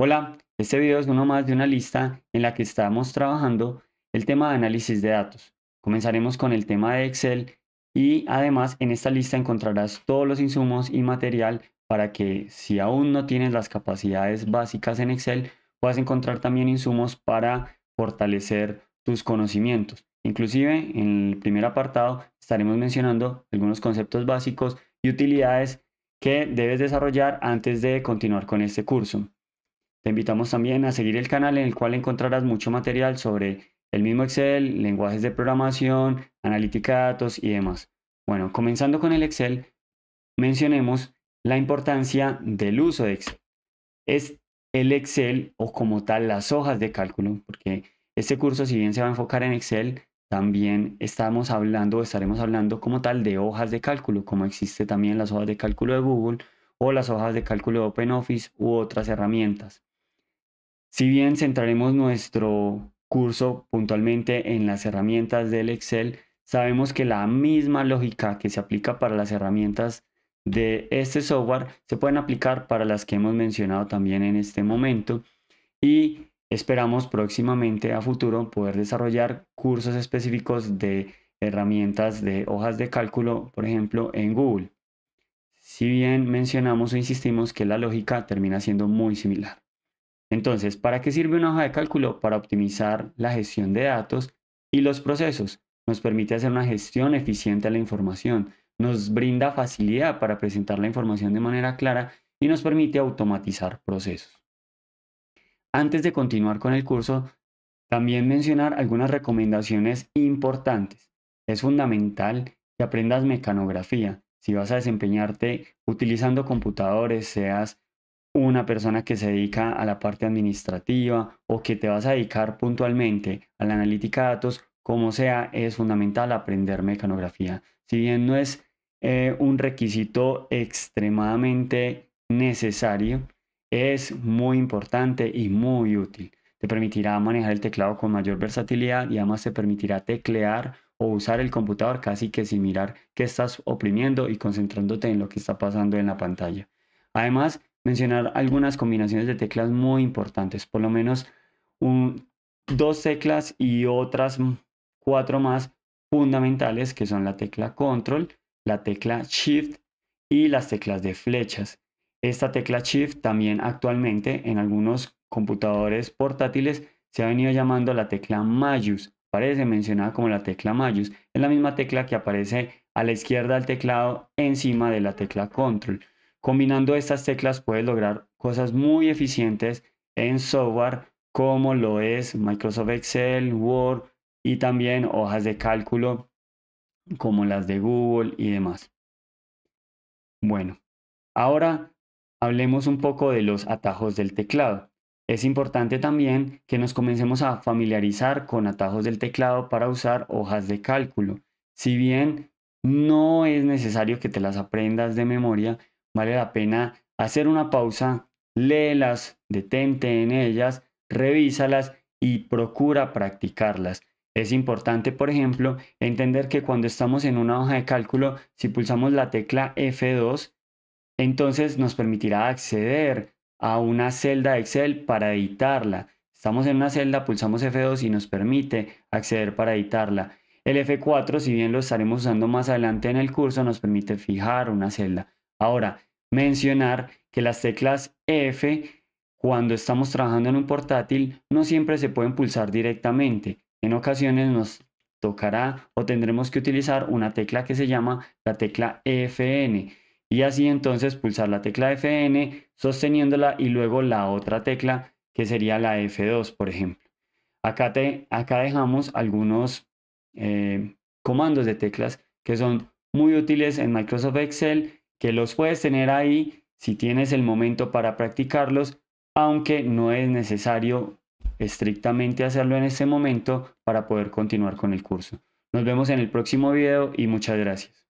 Hola, este video es uno más de una lista en la que estamos trabajando el tema de análisis de datos. Comenzaremos con el tema de Excel y además en esta lista encontrarás todos los insumos y material para que si aún no tienes las capacidades básicas en Excel, puedas encontrar también insumos para fortalecer tus conocimientos. Inclusive en el primer apartado estaremos mencionando algunos conceptos básicos y utilidades que debes desarrollar antes de continuar con este curso. Te invitamos también a seguir el canal en el cual encontrarás mucho material sobre el mismo Excel, lenguajes de programación, analítica de datos y demás. Bueno, comenzando con el Excel, mencionemos la importancia del uso de Excel. Es el Excel o como tal las hojas de cálculo, porque este curso si bien se va a enfocar en Excel, también estamos hablando, o estaremos hablando como tal de hojas de cálculo, como existe también las hojas de cálculo de Google o las hojas de cálculo de OpenOffice u otras herramientas. Si bien centraremos nuestro curso puntualmente en las herramientas del Excel, sabemos que la misma lógica que se aplica para las herramientas de este software se pueden aplicar para las que hemos mencionado también en este momento y esperamos próximamente a futuro poder desarrollar cursos específicos de herramientas de hojas de cálculo, por ejemplo, en Google. Si bien mencionamos o insistimos que la lógica termina siendo muy similar. Entonces, ¿para qué sirve una hoja de cálculo? Para optimizar la gestión de datos y los procesos. Nos permite hacer una gestión eficiente de la información. Nos brinda facilidad para presentar la información de manera clara y nos permite automatizar procesos. Antes de continuar con el curso, también mencionar algunas recomendaciones importantes. Es fundamental que aprendas mecanografía. Si vas a desempeñarte utilizando computadores, seas una persona que se dedica a la parte administrativa o que te vas a dedicar puntualmente a la analítica de datos, como sea, es fundamental aprender mecanografía. Si bien no es eh, un requisito extremadamente necesario, es muy importante y muy útil. Te permitirá manejar el teclado con mayor versatilidad y además te permitirá teclear o usar el computador casi que sin mirar qué estás oprimiendo y concentrándote en lo que está pasando en la pantalla. Además, mencionar algunas combinaciones de teclas muy importantes, por lo menos dos teclas y otras cuatro más fundamentales que son la tecla control, la tecla shift y las teclas de flechas. Esta tecla shift también actualmente en algunos computadores portátiles se ha venido llamando la tecla Mayus, parece mencionada como la tecla Mayus, es la misma tecla que aparece a la izquierda del teclado encima de la tecla control. Combinando estas teclas puedes lograr cosas muy eficientes en software como lo es Microsoft Excel, Word y también hojas de cálculo como las de Google y demás. Bueno, ahora hablemos un poco de los atajos del teclado. Es importante también que nos comencemos a familiarizar con atajos del teclado para usar hojas de cálculo. Si bien no es necesario que te las aprendas de memoria, vale la pena hacer una pausa, léelas, detente en ellas, revísalas y procura practicarlas. Es importante, por ejemplo, entender que cuando estamos en una hoja de cálculo, si pulsamos la tecla F2, entonces nos permitirá acceder a una celda de Excel para editarla. Estamos en una celda, pulsamos F2 y nos permite acceder para editarla. El F4, si bien lo estaremos usando más adelante en el curso, nos permite fijar una celda. Ahora, mencionar que las teclas F cuando estamos trabajando en un portátil no siempre se pueden pulsar directamente. En ocasiones nos tocará o tendremos que utilizar una tecla que se llama la tecla FN y así entonces pulsar la tecla FN sosteniéndola y luego la otra tecla que sería la F2 por ejemplo. Acá, acá dejamos algunos eh, comandos de teclas que son muy útiles en Microsoft Excel que los puedes tener ahí si tienes el momento para practicarlos, aunque no es necesario estrictamente hacerlo en este momento para poder continuar con el curso. Nos vemos en el próximo video y muchas gracias.